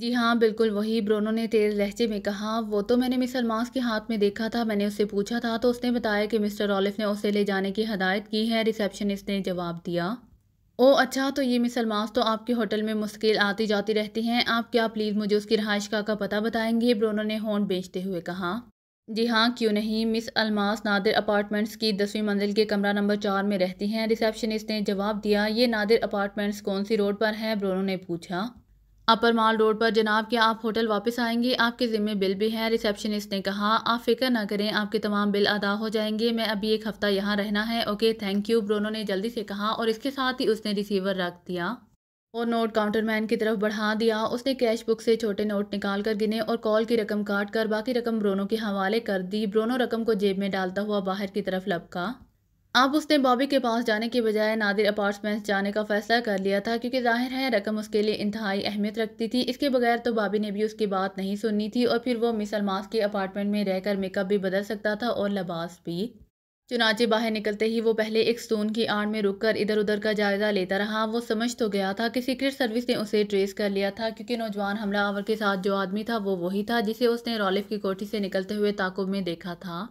जी हाँ बिल्कुल वही ब्रोनो ने तेज़ लहजे में कहा वो तो मैंने मिस अलमास के हाथ में देखा था मैंने उससे पूछा था तो उसने बताया कि मिस्टर ऑलिफ ने उसे ले जाने की हदायत की है रिसेप्शनिस्ट ने जवाब दिया ओ अच्छा तो ये मिस अलमास तो आपके होटल में मुश्किल आती जाती रहती हैं आप क्या प्लीज़ मुझे उसकी रहाइश का, का पता बताएंगे ब्रोनो ने हॉर्न बेचते हुए कहा जी हाँ क्यों नहीं मिस अलमास नादिर अपार्टमेंट्स की दसवीं मंजिल के कमरा नंबर चार में रहती हैं रिसेप्शनिस्ट ने जवाब दिया ये नादिर अपार्टमेंट्स कौन सी रोड पर हैं ब्रोनो ने पूछा अपर माल रोड पर जनाब के आप होटल वापस आएंगे आपके ज़िम्मे बिल भी हैं रिसेप्शनिस्ट ने कहा आप फिक्र ना करें आपके तमाम बिल अदा हो जाएंगे मैं अभी एक हफ़्ता यहाँ रहना है ओके थैंक यू ब्रोनो ने जल्दी से कहा और इसके साथ ही उसने रिसीवर रख दिया और नोट काउंटरमैन की तरफ बढ़ा दिया उसने कैश बुक से छोटे नोट निकाल कर गिने और कॉल की रकम काट कर बाकी रकम ब्रोनो के हवाले कर दी ब्रोनो रकम को जेब में डालता हुआ बाहर की तरफ लपका अब उसने बॉबी के पास जाने के बजाय नादिर अपार्टमेंट्स जाने का फैसला कर लिया था क्योंकि जाहिर है रकम उसके लिए इंतहाई अहमियत रखती थी इसके बगैर तो बॉबी ने भी उसकी बात नहीं सुननी थी और फिर वो मिस अलमास के अपार्टमेंट में रहकर मेकअप भी बदल सकता था और लबास भी चुनाचे बाहर निकलते ही वो पहले एक स्टोन की आड़ में रुककर इधर उधर का जायजा लेता रहा वो समझ तो गया था कि सीक्रेट सर्विस ने उसे ट्रेस कर लिया था क्योंकि नौजवान हमलावर के साथ जो आदमी था वो वही था जिसे उसने रॉलिफ की कोठी से निकलते हुए ताकुब में देखा था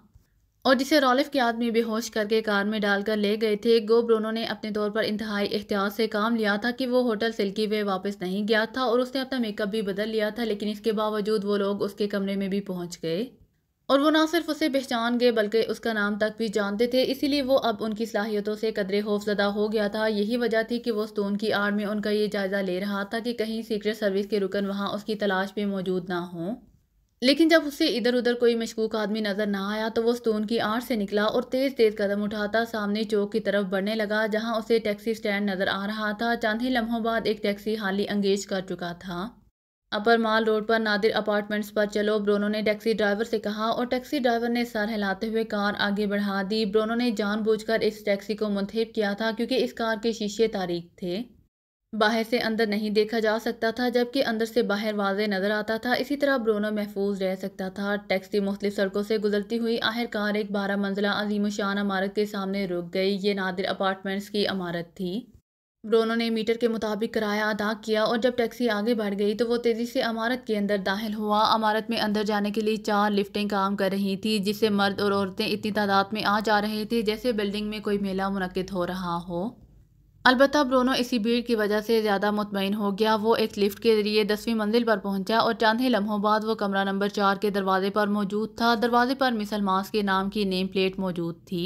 और जिसे रॉलिफ के आदमी बेहोश करके कार में डालकर ले गए थे गो ब्रोनो ने अपने तौर पर इंतहाई एहतियात से काम लिया था कि वो होटल सिल्की वे वापस नहीं गया था और उसने अपना मेकअप भी बदल लिया था लेकिन इसके बावजूद वो लोग उसके कमरे में भी पहुंच गए और वो ना सिर्फ उसे पहचान गए बल्कि उसका नाम तक भी जानते थे इसीलिए वो अब उनकी सलाहियतों से कदरे होफजदा हो गया था यही वजह थी कि वो स्टोन की आड़ में उनका ये जायज़ा ले रहा था कि कहीं सीक्रेट सर्विस के रुकन वहाँ उसकी तलाश में मौजूद ना हों लेकिन जब उसे इधर उधर कोई मशकूक आदमी नज़र ना आया तो वो स्टोन की आड़ से निकला और तेज़ तेज़ कदम उठाता सामने चौक की तरफ बढ़ने लगा जहां उसे टैक्सी स्टैंड नज़र आ रहा था चंद ही लम्हों बाद एक टैक्सी हाली अंगेज कर चुका था अपर माल रोड पर नादिर अपार्टमेंट्स पर चलो ब्रोनो ने टैक्सी ड्राइवर से कहा और टैक्सी ड्राइवर ने सर हिलाते हुए कार आगे बढ़ा दी ब्रोनो ने जानबूझकर इस टैक्सी को मुंतब किया था क्योंकि इस कार के शीशे तारीख थे बाहर से अंदर नहीं देखा जा सकता था जबकि अंदर से बाहर वाजे नज़र आता था इसी तरह ब्रोनो महफूज रह सकता था टैक्सी मुख्तलिफ सड़कों से गुजरती हुई आखिरकार एक बारह मंजिला अजीम शान अमारत के सामने रुक गई ये नादिर अपार्टमेंट्स की अमारत थी ब्रोनो ने मीटर के मुताबिक किराया अदा किया और जब टैक्सी आगे बढ़ गई तो वो तेज़ी से अमारत के अंदर दाखिल हुआ अमारत में अंदर जाने के लिए चार लिफ्टें काम कर रही थी जिससे मर्द और औरतें इतनी तादाद में आ जा रहे थे जैसे बिल्डिंग में कोई मेला मुनद हो रहा हो अलबत् ब्रोनो इसी भीड़ की वजह से ज़्यादा मुतमिन हो गया वो एक लिफ्ट के जरिए दसवीं मंजिल पर पहुंचा और चंद ही लम्हों बाद वो कमरा नंबर चार के दरवाजे पर मौजूद था दरवाजे पर मिसल मास के नाम की नेम प्लेट मौजूद थी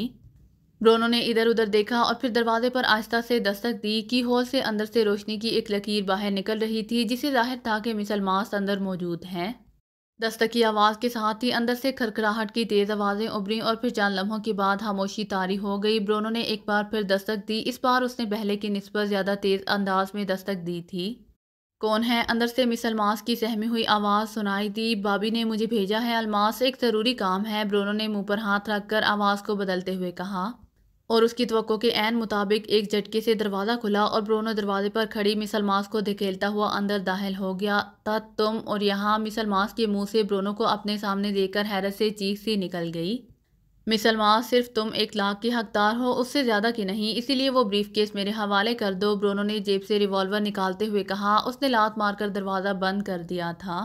ब्रोनो ने इधर उधर देखा और फिर दरवाजे पर आहिस्ता से दस्तक दी कि हॉल से अंदर से रोशनी की एक लकीर बाहर निकल रही थी जिसे जाहिर था कि मिसल मास अंदर मौजूद हैं दस्तक की आवाज़ के साथ ही अंदर से खरखराहट की तेज़ आवाज़ें उभरी और फिर जान लम्हों के बाद खामोशी तारी हो गई ब्रोनो ने एक बार फिर दस्तक दी इस बार उसने पहले की नस्बत ज़्यादा तेज़ अंदाज में दस्तक दी थी कौन है अंदर से मिस अलमास की सहमी हुई आवाज़ सुनाई दी बाबी ने मुझे भेजा है अलमास एक ज़रूरी काम है ब्रोनो ने मुंह पर हाथ रख कर आवाज़ को बदलते हुए कहा और उसकी तो के एन मुताबिक एक झटके से दरवाज़ा खुला और ब्रोनो दरवाजे पर खड़ी मिसल मास को धकेलता हुआ अंदर दाहल हो गया तब तुम और यहाँ मिसल मास के मुंह से ब्रोनो को अपने सामने देकर हैरत से चीख सी निकल गई मिसल मास सिर्फ तुम एक लाख के हकदार हो उससे ज़्यादा की नहीं इसीलिए वो ब्रीफ केस मेरे हवाले कर दो ब्रोनो ने जेब से रिवॉल्वर निकालते हुए कहा उसने लात मारकर दरवाज़ा बंद कर दिया था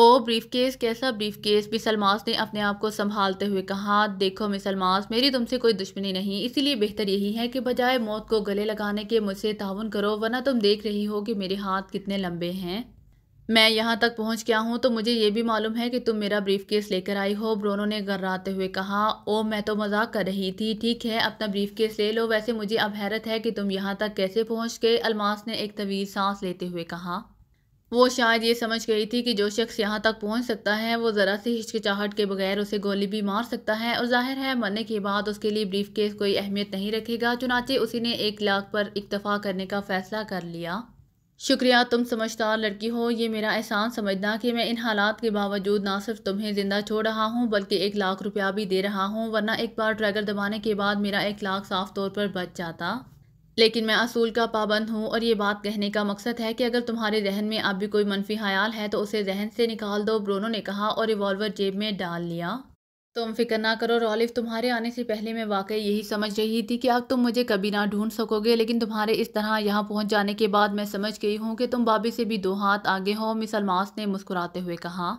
ओ ब्रीफकेस कैसा ब्रीफकेस मिसलमास ने अपने आप को संभालते हुए कहा देखो मिसलमास मेरी तुमसे कोई दुश्मनी नहीं इसीलिए बेहतर यही है कि बजाय मौत को गले लगाने के मुझसे ताउन करो वरना तुम देख रही हो कि मेरे हाथ कितने लंबे हैं मैं यहाँ तक पहुँच गया हूँ तो मुझे ये भी मालूम है कि तुम मेरा ब्रीफ केस लेकर आई हो ब्रोनो ने गर्राते हुए कहा ओ मैं तो मजाक कर रही थी ठीक है अपना ब्रीफ केस ले लो वैसे मुझे अब हैरत है कि तुम यहाँ तक कैसे पहुँच गए अलमास ने एक तवील सांस लेते हुए कहा वो शायद ये समझ गई थी कि जो शख्स यहाँ तक पहुँच सकता है वो ज़रा सी हिचकिचाहट के बगैर उसे गोली भी मार सकता है और जाहिर है मरने के बाद उसके लिए ब्रीफ केस कोई अहमियत नहीं रखेगा चुनाचे उसी ने एक लाख पर इक्तफा करने का फ़ैसला कर लिया शुक्रिया तुम समझदार लड़की हो ये मेरा एहसान समझना कि मैं इन हालात के बावजूद ना सिर्फ तुम्हें ज़िंदा छोड़ रहा हूँ बल्कि एक लाख रुपया भी दे रहा हूँ वरना एक बार ट्रैगर दबाने के बाद मेरा एक लाख साफ तौर पर बच जाता लेकिन मैं असूल का पाबंद हूँ और ये बात कहने का मकसद है कि अगर तुम्हारे जहन में अब भी कोई मनफी ख्याल है तो उसे जहन से निकाल दो ब्रोनो ने कहा और रिवॉल्वर जेब में डाल लिया तुम फिक्र ना करो रॉलिफ तुम्हारे आने से पहले मैं वाकई यही समझ रही थी कि अब तुम मुझे कभी ना ढूंढ सकोगे लेकिन तुम्हारे इस तरह यहाँ पहुँच जाने के बाद मैं समझ गई हूँ कि तुम बाबी से भी दो हाथ आगे हो मिसल मास ने मुस्कुराते हुए कहा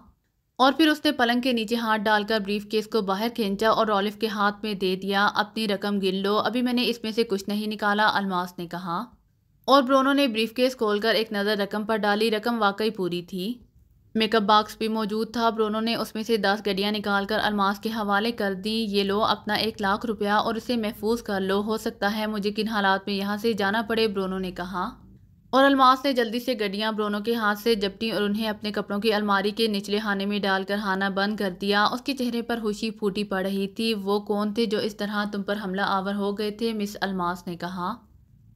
और फिर उसने पलंग के नीचे हाथ डालकर ब्रीफ केस को बाहर खींचा और रॉलिफ के हाथ में दे दिया अपनी रकम गिन लो अभी मैंने इसमें से कुछ नहीं निकाला अलमास ने कहा और ब्रोनो ने ब्रीफ केस खोलकर एक नज़र रकम पर डाली रकम वाकई पूरी थी मेकअप बॉक्स भी मौजूद था ब्रोनो ने उसमें से दस गड्डियाँ निकाल कर अलमास के हवाले कर दी ये लो अपना एक लाख रुपया और इसे महफूज कर लो हो सकता है मुझे किन हालात में यहाँ से जाना पड़े ब्रोनो ने कहा और अलमास ने जल्दी से गड्डियाँ ब्रोनो के हाथ से जपटी और उन्हें अपने कपड़ों की अलमारी के निचले हाने में डालकर हाना बंद कर दिया उसके चेहरे पर खुशी फूटी पड़ रही थी वो कौन थे जो इस तरह तुम पर हमला आवर हो गए थे मिस अलमास ने कहा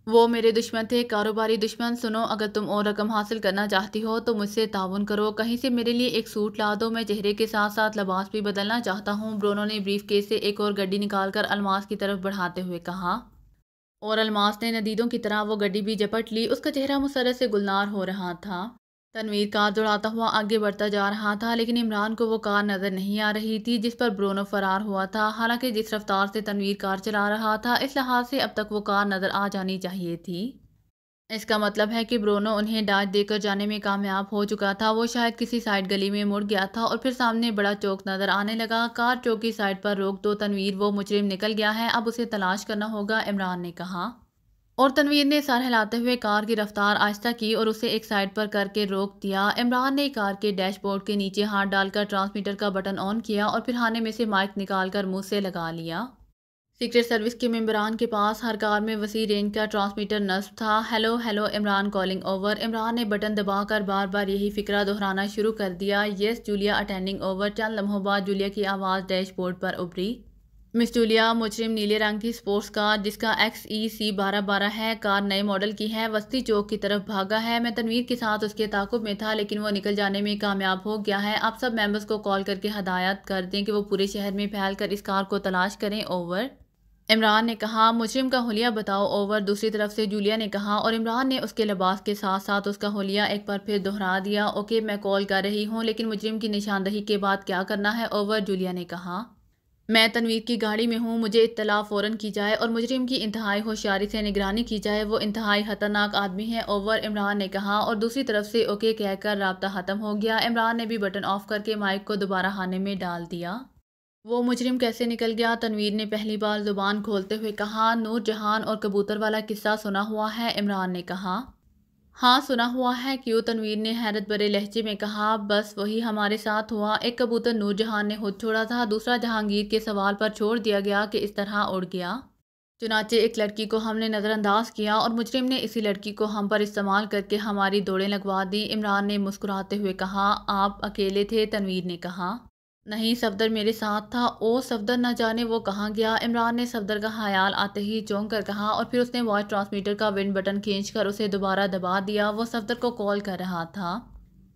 वो मेरे दुश्मन थे कारोबारी दुश्मन सुनो अगर तुम और रकम हासिल करना चाहती हो तो मुझसे ताउन करो कहीं से मेरे लिए एक सूट ला दो मैं चेहरे के साथ साथ लबास भी बदलना चाहता हूँ ब्रोनो ने ब्रीफ केस से एक और गड्डी निकालकर अलमास की तरफ बढ़ाते हुए कहा और अलमास ने नदीदों की तरह वो गड्डी भी झपट ली उसका चेहरा मुसरत से गुलनार हो रहा था तनवीर कार दौड़ाता हुआ आगे बढ़ता जा रहा था लेकिन इमरान को वो कार नज़र नहीं आ रही थी जिस पर ब्रोनो फरार हुआ था हालांकि जिस रफ्तार से तनवीर कार चला रहा था इस लिहाज से अब तक वो कार नज़र आ जानी चाहिए थी इसका मतलब है कि ब्रोनो उन्हें डांट देकर जाने में कामयाब हो चुका था वो शायद किसी साइड गली में मुड़ गया था और फिर सामने बड़ा चौक नजर आने लगा कार चौक की साइड पर रोक दो तनवीर वो मुजरिम निकल गया है अब उसे तलाश करना होगा इमरान ने कहा और तनवीर ने सर हिलाते हुए कार की रफ्तार आहिस्ता की और उसे एक साइड पर करके रोक दिया इमरान ने कार के डैशबोर्ड के नीचे हाथ डालकर ट्रांसमीटर का बटन ऑन किया और फिर हाने में से माइक निकालकर मुंह से लगा लिया सीक्रेट सर्विस के मेम्बरान के पास हर कार में वसी रेंज का ट्रांसमीटर नस्ब था hello hello Imran calling over Imran ने बटन दबाकर बार बार यही फिक्रा दोहराना शुरू कर दिया येस जूलिया अटेंडिंग ओवर चंद लम्हों बाद जूलिया की आवाज़ डैशबोर्ड पर उभरी मिस जूलिया मुजरिम नीले रंग की स्पोर्ट्स कार जिसका एक्स ई सी बारह बारह है कार नए मॉडल की है वस्ती चौक की तरफ भागा है मैं तनवीर के साथ उसके ताकुब में था लेकिन वो निकल जाने में कामयाब हो गया है आप सब मेंबर्स को कॉल करके हदायत कर दें कि वो पूरे शहर में फैल कर इस कार को तलाश करें ओवर इमरान ने कहा मुजरिम का होलिया बताओ ओवर दूसरी तरफ से जूलिया ने कहा और इमरान ने उसके लिबास के साथ साथ उसका होलिया एक बार फिर दोहरा दिया ओके मैं कॉल कर रही हूँ लेकिन मुजरिम की निशानदही के बाद क्या करना है ओवर जूलिया ने कहा मैं तनवीर की गाड़ी में हूँ मुझे इतला फ़ौर की जाए और मुजरिम की इंतहाई होशियारी से निगरानी की जाए वो इंतहाई ख़तरनाक आदमी है ओवर इमरान ने कहा और दूसरी तरफ से ओके कहकर रबता ख़त्म हो गया इमरान ने भी बटन ऑफ करके माइक को दोबारा हाने में डाल दिया वो मुजरिम कैसे निकल गया तनवीर ने पहली बार ज़ुबान खोलते हुए कहा नूर जहान और कबूतर वाला किस्सा सुना हुआ है इमरान ने कहा हाँ सुना हुआ है क्यों तनवीर ने हैरत भरे लहजे में कहा बस वही हमारे साथ हुआ एक कबूतर नूर जहान ने खुद छोड़ा था दूसरा जहांगीर के सवाल पर छोड़ दिया गया कि इस तरह उड़ गया चुनाचे एक लड़की को हमने नज़रअंदाज किया और मुजरिम ने इसी लड़की को हम पर इस्तेमाल करके हमारी दौड़ें लगवा दी इमरान ने मुस्कुराते हुए कहा आप अकेले थे तनवीर ने कहा नहीं सफदर मेरे साथ था ओ सफदर ना जाने वो कहाँ गया इमरान ने सफदर का ख्याल आते ही चौंक कर कहा और फिर उसने वॉइस ट्रांसमीटर का विंड बटन खींच कर उसे दोबारा दबा दिया वो सफदर को कॉल कर रहा था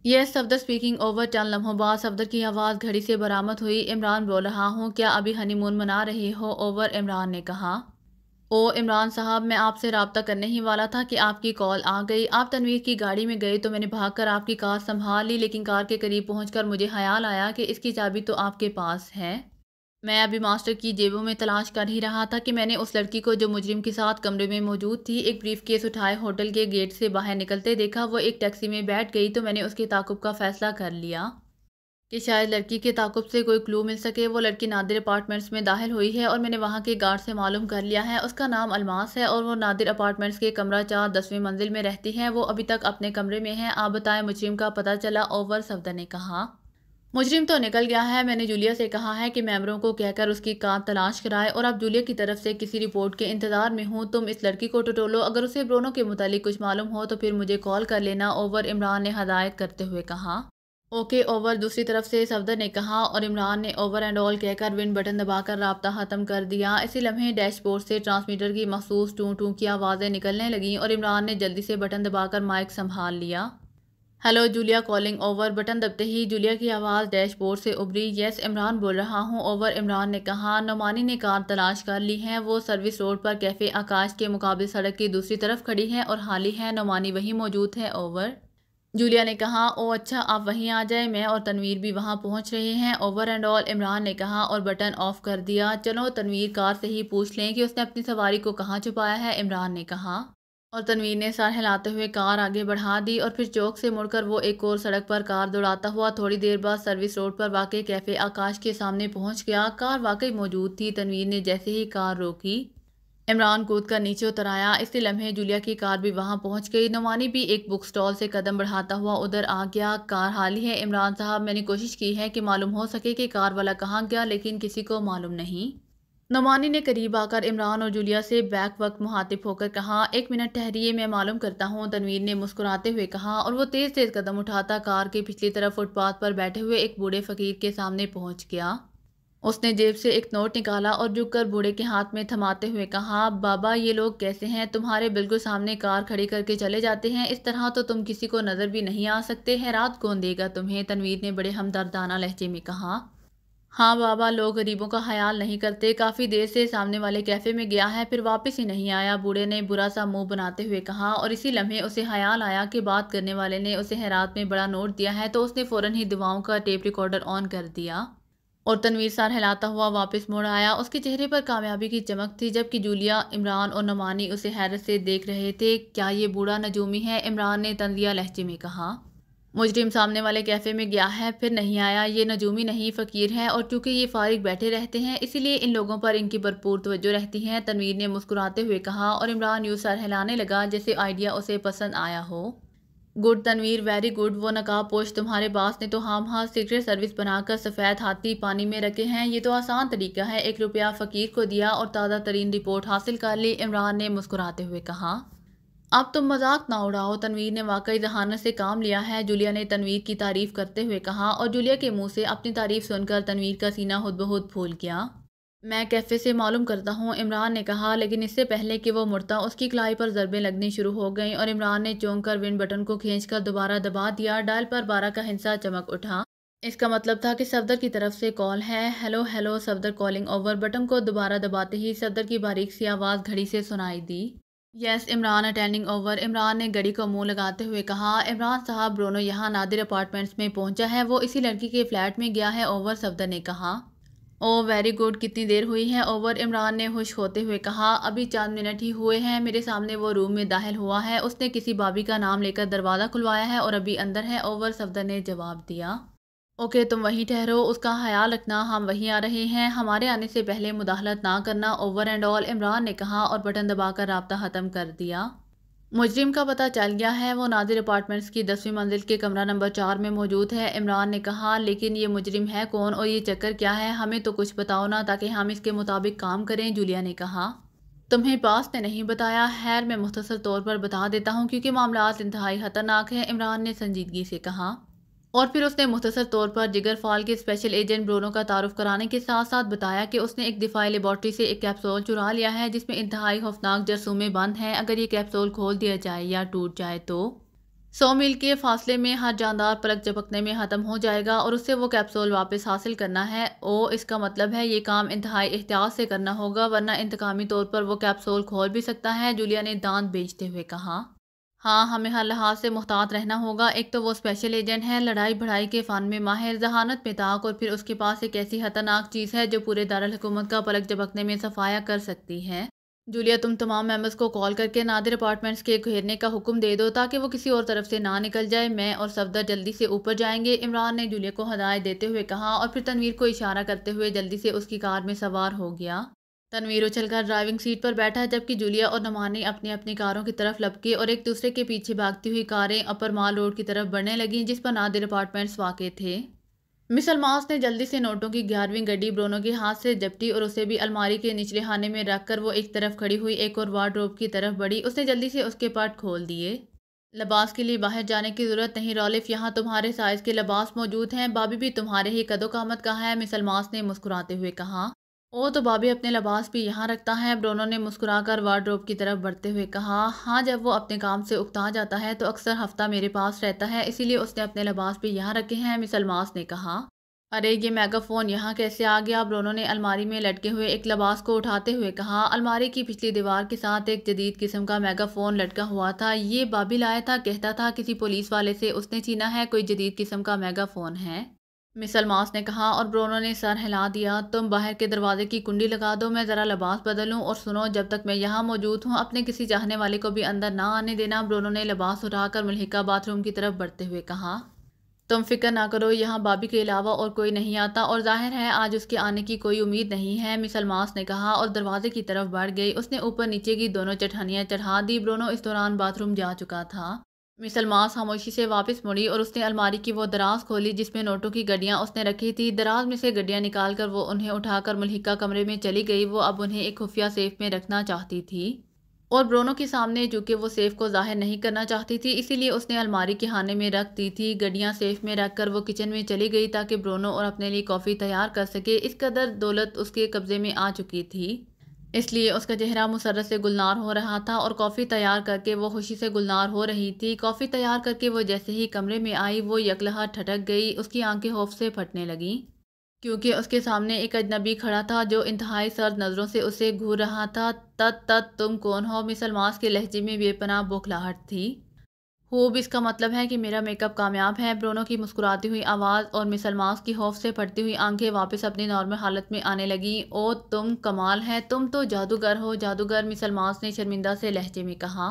यह सफदर स्पीकिंग ओवर टन लम्हों बाद सफदर की आवाज़ घड़ी से बरामद हुई इमरान बोल रहा हूँ क्या अभी हनीमून मना रही हो ओवर इमरान ने कहा ओ इमरान साहब मैं आपसे रबता करने ही वाला था कि आपकी कॉल आ गई आप तनवीर की गाड़ी में गए तो मैंने भागकर आपकी कार संभाल ली लेकिन कार के करीब पहुंचकर मुझे ख्याल आया कि इसकी चाबी तो आपके पास है मैं अभी मास्टर की जेबों में तलाश कर ही रहा था कि मैंने उस लड़की को जो मुजरिम के साथ कमरे में मौजूद थी एक ब्रीफ केस उठाए होटल के गेट से बाहर निकलते देखा वो एक टैक्सी में बैठ गई तो मैंने उसके ताकुब का फैसला कर लिया कि शायद लड़की के ताकुब से कोई क्लू मिल सके वो लड़की नादिर अपार्टमेंट्स में दाखिल हुई है और मैंने वहाँ के गार्ड से मालूम कर लिया है उसका नाम अलमास है और वो नादिर अपार्टमेंट्स के कमरा चार दसवीं मंजिल में रहती है वो अभी तक अपने कमरे में है आप बताएं मुजरिम का पता चला ओवर सफदर ने कहा मुजरिम तो निकल गया है मैंने जूलिया से कहा है कि मैमरों को कहकर उसकी कार तलाश कराए और आप जूलिया की तरफ से किसी रिपोर्ट के इंतज़ार में हूँ तुम इस लड़की को टटोलो अगर उसे ब्रोनो के मुतालिक कुछ मालूम हो तो फिर मुझे कॉल कर लेना ओवर इमरान ने हदायत करते हुए कहा ओके ओवर दूसरी तरफ से सफदर ने कहा और इमरान ने ओवर एंड ऑल कहकर विन बटन दबाकर रबता ख़त्म कर दिया इसी लम्हे डैशबोर्ड से ट्रांसमीटर की मखसूस टू टू की आवाज़ें निकलने लगीं और इमरान ने जल्दी से बटन दबाकर माइक संभाल लिया hello Julia calling over button दबते ही जूलिया की आवाज़ डैशबोर्ड से उभरी यस इमरान बोल रहा हूँ ओवर इमरान ने कहा नोमानी ने कार तलाश कर ली है वो सर्विस रोड पर कैफ़े आकाश के मुकाबले सड़क की दूसरी तरफ खड़ी है और हाली है नुमानी वहीं मौजूद है ओवर जूलिया ने कहा ओ अच्छा आप वहीं आ जाए मैं और तनवीर भी वहाँ पहुँच रहे हैं ओवर एंड ऑल इमरान ने कहा और बटन ऑफ कर दिया चलो तनवीर कार से ही पूछ लें कि उसने अपनी सवारी को कहाँ छुपाया है इमरान ने कहा और तनवीर ने सर हिलाते हुए कार आगे बढ़ा दी और फिर चौक से मुड़कर वो एक और सड़क पर कार दौड़ाता हुआ थोड़ी देर बाद सर्विस रोड पर वाकई कैफ़े आकाश के सामने पहुंच गया कार वाकई मौजूद थी तनवीर ने जैसे ही कार रोकी इमरान कूद कर नीचे उतर आया इसी लम्हे जूलिया की कार भी वहां पहुंच गई नवानी भी एक बुक स्टॉल से कदम बढ़ाता हुआ उधर आ गया कार हाली है इमरान साहब मैंने कोशिश की है कि मालूम हो सके कि कार वाला कहाँ गया लेकिन किसी को मालूम नहीं नवानी ने करीब आकर इमरान और जूलिया से बैक वक्त मुहातिब होकर कहा एक मिनट ठहरिए मैं मालूम करता हूँ तनवीर ने मुस्कुराते हुए कहा और वो तेज़ तेज़ कदम उठाता कार के पिछली तरफ फुटपाथ पर बैठे हुए एक बूढ़े फ़कीर के सामने पहुँच गया उसने जेब से एक नोट निकाला और झुककर बूढ़े के हाथ में थमाते हुए कहा बाबा ये लोग कैसे हैं तुम्हारे बिल्कुल सामने कार खड़ी करके चले जाते हैं इस तरह तो तुम किसी को नज़र भी नहीं आ सकते हैं रात कौन देगा तुम्हें तनवीर ने बड़े हमदर्दाना लहजे में कहा हाँ बाबा लोग गरीबों का ख्याल नहीं करते काफ़ी देर से सामने वाले कैफ़े में गया है फिर वापस ही नहीं आया बूढ़े ने बुरा सा मुंह बनाते हुए कहा और इसी लम्हे उसे ख्याल आया कि बात करने वाले ने उसे हैरात में बड़ा नोट दिया है तो उसने फ़ौरन ही दुआओं का टेप रिकॉर्डर ऑन कर दिया और तनवीर सार हिलाता हुआ वापस मुड़ आया उसके चेहरे पर कामयाबी की चमक थी जबकि जूलिया इमरान और नमानी उसे हैरत से देख रहे थे क्या ये बूढ़ा नजूमी है इमरान ने तंजिया लहजे में कहा मुजरिम सामने वाले कैफ़े में गया है फिर नहीं आया ये नजूमी नहीं फ़कीर है और चूँकि ये फारिग बैठे रहते हैं इसीलिए इन लोगों पर इनकी भरपूर तवज्जो रहती है तनवीर ने मुस्कुराते हुए कहा और इमरान यूसर हिलाने लगा जैसे आइडिया उसे पसंद आया हो गुड तनवीर वेरी गुड वो नकाब पोश तुम्हारे पास ने तो हम हाँ सीक्रेट हाँ, सर्विस बनाकर सफ़ेद हाथी पानी में रखे हैं ये तो आसान तरीका है एक रुपया फ़कीर को दिया और ताज़ा तरीन रिपोर्ट हासिल कर ली इमरान ने मुस्कुराते हुए कहा अब तुम मजाक ना उड़ाओ तनवीर ने वाकई जहानत से काम लिया है जुलिया ने तनवीर की तारीफ़ करते हुए कहा और जुलिया के मुंह से अपनी तारीफ़ सुनकर तनवीर का सीना हद बहुत फूल गया मैं कैफ़े से मालूम करता हूँ इमरान ने कहा लेकिन इससे पहले कि वो मुड़ता उसकी कलाई पर ज़रबें लगनी शुरू हो गईं और इमरान ने चौंक कर विन बटन को खींचकर दोबारा दबा दिया डायल पर बारह का हिंसा चमक उठा इसका मतलब था कि सफदर की तरफ से कॉल है hello hello Safdar calling over button को दोबारा दबाते ही सफदर की बारीक सी आवाज़ घड़ी से सुनाई दी yes Imran attending over Imran ने घड़ी को मुंह लगाते हुए कहा इमरान साहब ब्रोनो यहाँ नादिर अपार्टमेंट्स में पहुंचा है वो इसी लड़की के फ्लैट में गया है ओवर सफदर ने कहा ओ वेरी गुड कितनी देर हुई है ओवर इमरान ने खुश होते हुए कहा अभी चंद मिनट ही हुए हैं मेरे सामने वो रूम में दाखिल हुआ है उसने किसी भाभी का नाम लेकर दरवाज़ा खुलवाया है और अभी अंदर है ओवर सफदर ने जवाब दिया ओके तुम वहीं ठहरो उसका ख्याल रखना हम वहीं आ रहे हैं हमारे आने से पहले मुदाहलत ना करना ओवर एंड ऑल इमरान ने कहा और बटन दबाकर रबता ख़त्म कर दिया मुजरिम का पता चल गया है वो नाजिर अपार्टमेंट्स की दसवीं मंजिल के कमरा नंबर चार में मौजूद है इमरान ने कहा लेकिन ये मुजरिम है कौन और ये चक्कर क्या है हमें तो कुछ बताओ ना ताकि हम इसके मुताबिक काम करें जूलिया ने कहा तुम्हें पास ने तो नहीं बताया हैर मैं मुख्तर तौर पर बता देता हूँ क्योंकि मामला इंतहाई ख़तरनाक है इमरान ने संजीदगी से कहा और फिर उसने मुख्तर तौर पर जिगर फाल के स्पेशल एजेंट ब्रोनो का तारुफ कराने के साथ साथ बताया कि उसने एक दिफाई लेबॉर्ट्री से एक कैप्सूल चुरा लिया है जिसमें इंतहाई खौफनाक जरसूमे बंद हैं अगर ये कैप्सूल खोल दिया जाए या टूट जाए तो सौ मील के फासले में हर जानदार पलक झपकने में ख़त्म हो जाएगा और उससे वो कैप्सूल वापस हासिल करना है ओ इसका मतलब है ये काम इंतहाई एहतियात से करना होगा वरना इंतकामी तौर पर वो कैप्सूल खोल भी सकता है जूलिया ने दांत बेचते हुए कहा हाँ हमें हर लिहाज से मुहतात रहना होगा एक तो वो स्पेशल एजेंट है लड़ाई भड़ाई के फ़ान में माहिर जहानत में ताक और फिर उसके पास एक ऐसी खतरनाक चीज़ है जो पूरे दारकूमत का पलक झपकने में सफाया कर सकती है जूलिया तुम तमाम मेम्बर्स को कॉल करके नादिर अपार्टमेंट्स के घेरने का हुक्म दे दो ताकि वो किसी और तरफ से ना निकल जाए मैं और सफदर जल्दी से ऊपर जाएंगे इमरान ने जूलिया को हदायत देते हुए कहा और फिर तनवीर को इशारा करते हुए जल्दी से उसकी कार में सवार हो गया तनवीर उछलकर ड्राइविंग सीट पर बैठा है जबकि जूलिया और नमानी अपनी अपनी कारों की तरफ लपके और एक दूसरे के पीछे भागती हुई कारें अपर माल रोड की तरफ बढ़ने लगी जिस पर नादिर अपार्टमेंट्स वाके थे मिस अलमास ने जल्दी से नोटों की ग्यारहवीं गड्डी ब्रोनो के हाथ से जपटी और उसे भी अलमारी के निचले हाने में रखकर वो एक तरफ खड़ी हुई एक और रोब की तरफ बढ़ी उसने जल्दी से उसके पार्ट खोल दिए लबास के लिए बाहर जाने की ज़रूरत नहीं रॉलिफ यहाँ तुम्हारे साइज़ के लबास मौजूद हैं बाबी भी तुम्हारे ही कदोकामत का है मिस अलमास ने मुस्कुराते हुए कहा ओ तो भाभी अपने लिबास भी यहाँ रखता है ब्रोनो ने मुस्कुराकर वार्ड्रोब की तरफ बढ़ते हुए कहा हाँ जब वो अपने काम से उकता जाता है तो अक्सर हफ्ता मेरे पास रहता है इसीलिए उसने अपने लिबास भी यहाँ रखे हैं मिस अलमास ने कहा अरे ये मेगाफोन यहाँ कैसे आ गया ब्रोनो ने अलमारी में लटके हुए एक लिबास को उठाते हुए कहा अलमारी की पिछली दीवार के साथ एक जदीद किस्म का मेगाफोन लटका हुआ था ये बाबी लाया था कहता था किसी पुलिस वाले से उसने छीना है कोई जदीद किस्म का मेगाफोन है मिसल मास ने कहा और ब्रोनो ने सर हिला दिया तुम बाहर के दरवाजे की कुंडी लगा दो मैं ज़रा लिबास बदलूं और सुनो जब तक मैं यहाँ मौजूद हूँ अपने किसी चाहने वाले को भी अंदर ना आने देना ब्रोनो ने लिबास उठाकर मलहिका बाथरूम की तरफ बढ़ते हुए कहा तुम फिक्र ना करो यहाँ बाबी के अलावा और कोई नहीं आता और जाहिर है आज उसके आने की कोई उम्मीद नहीं है मिसल मास ने कहा और दरवाजे की तरफ बढ़ गई उसने ऊपर नीचे की दोनों चटानियाँ चढ़ा दी ब्रोनो इस दौरान बाथरूम जा चुका था मिस अलमास खामोशी से वापस मुड़ी और उसने अलमारी की वो दराज खोली जिसमें नोटों की गड्डियाँ उसने रखी थी दराज में से गड्डियाँ निकाल कर वो उन्हें उठाकर मलहिका कमरे में चली गई वो अब उन्हें एक खुफिया सेफ में रखना चाहती थी और ब्रोनो के सामने चूँकि वो सेफ़ को जाहिर नहीं करना चाहती थी इसीलिए उसने अलमारी के खाने में रख दी थी गड्डियाँ सेफ़ में रख कर वो किचन में चली गई ताकि ब्रोनो और अपने लिए कॉफ़ी तैयार कर सके इस कदर दौलत उसके कब्ज़े में आ चुकी थी इसलिए उसका चेहरा मुसरत से गुलनार हो रहा था और कॉफ़ी तैयार करके वो खुशी से गुलनार हो रही थी कॉफ़ी तैयार करके वो जैसे ही कमरे में आई वो यकलहा ठटक गई उसकी आंखें खौफ से फटने लगीं क्योंकि उसके सामने एक अजनबी खड़ा था जो इंतहाई सर्द नज़रों से उसे घूर रहा था तत तत तुम कौन हो मिसलमास के लहजे में बेपनाह बौखलाहट थी खूब इसका मतलब है कि मेरा मेकअप कामयाब है ब्रोनो की मुस्कुराती हुई आवाज़ और मिसलमास की खौफ से फटती हुई आंखें वापस अपनी नॉर्मल हालत में आने लगी ओ तुम कमाल है तुम तो जादूगर हो जादूगर मिसलमास ने शर्मिंदा से लहजे में कहा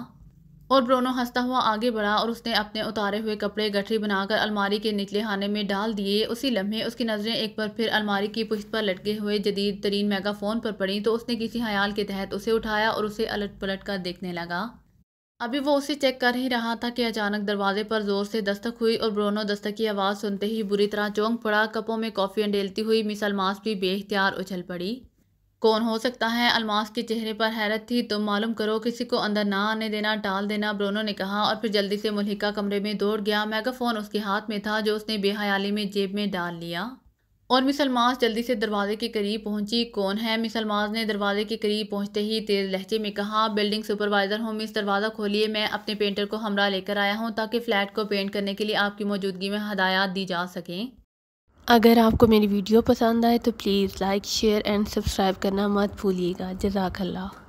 और ब्रोनो हंसता हुआ आगे बढ़ा और उसने अपने उतारे हुए कपड़े गठरी बनाकर अलमारी के निचले खाने में डाल दिए उसी लम्हे उसकी नज़रें एक बार फिर अलमारी की पुश्त पर लटके हुए जदीद तरीन मेगाफोन पर पड़ी तो उसने किसी ख्याल के तहत उसे उठाया और उसे अलट पलट कर देखने लगा अभी वो उसे चेक कर ही रहा था कि अचानक दरवाजे पर जोर से दस्तक हुई और ब्रोनो दस्तक की आवाज़ सुनते ही बुरी तरह चौंक पड़ा कपों में कॉफ़ी अंडेलती हुई मिस अलमास भी बेख्तियार उछल पड़ी कौन हो सकता है अलमास के चेहरे पर हैरत थी तुम मालूम करो किसी को अंदर ना आने देना टाल देना ब्रोनो ने कहा और फिर जल्दी से मुल्हिका कमरे में दौड़ गया मैगाफोन उसके हाथ में था जो उसने बेहयाली में जेब में डाल लिया और मिसलमास जल्दी से दरवाजे के करीब पहुंची कौन है मिसलमास ने दरवाजे के करीब पहुंचते ही तेज लहजे में कहा बिल्डिंग सुपरवाइजर हूँ मिस दरवाज़ा खोलिए मैं अपने पेंटर को हमरा लेकर आया हूँ ताकि फ्लैट को पेंट करने के लिए आपकी मौजूदगी में हदायत दी जा सकें अगर आपको मेरी वीडियो पसंद आए तो please like share and subscribe करना मत भूलिएगा जजाकल्ला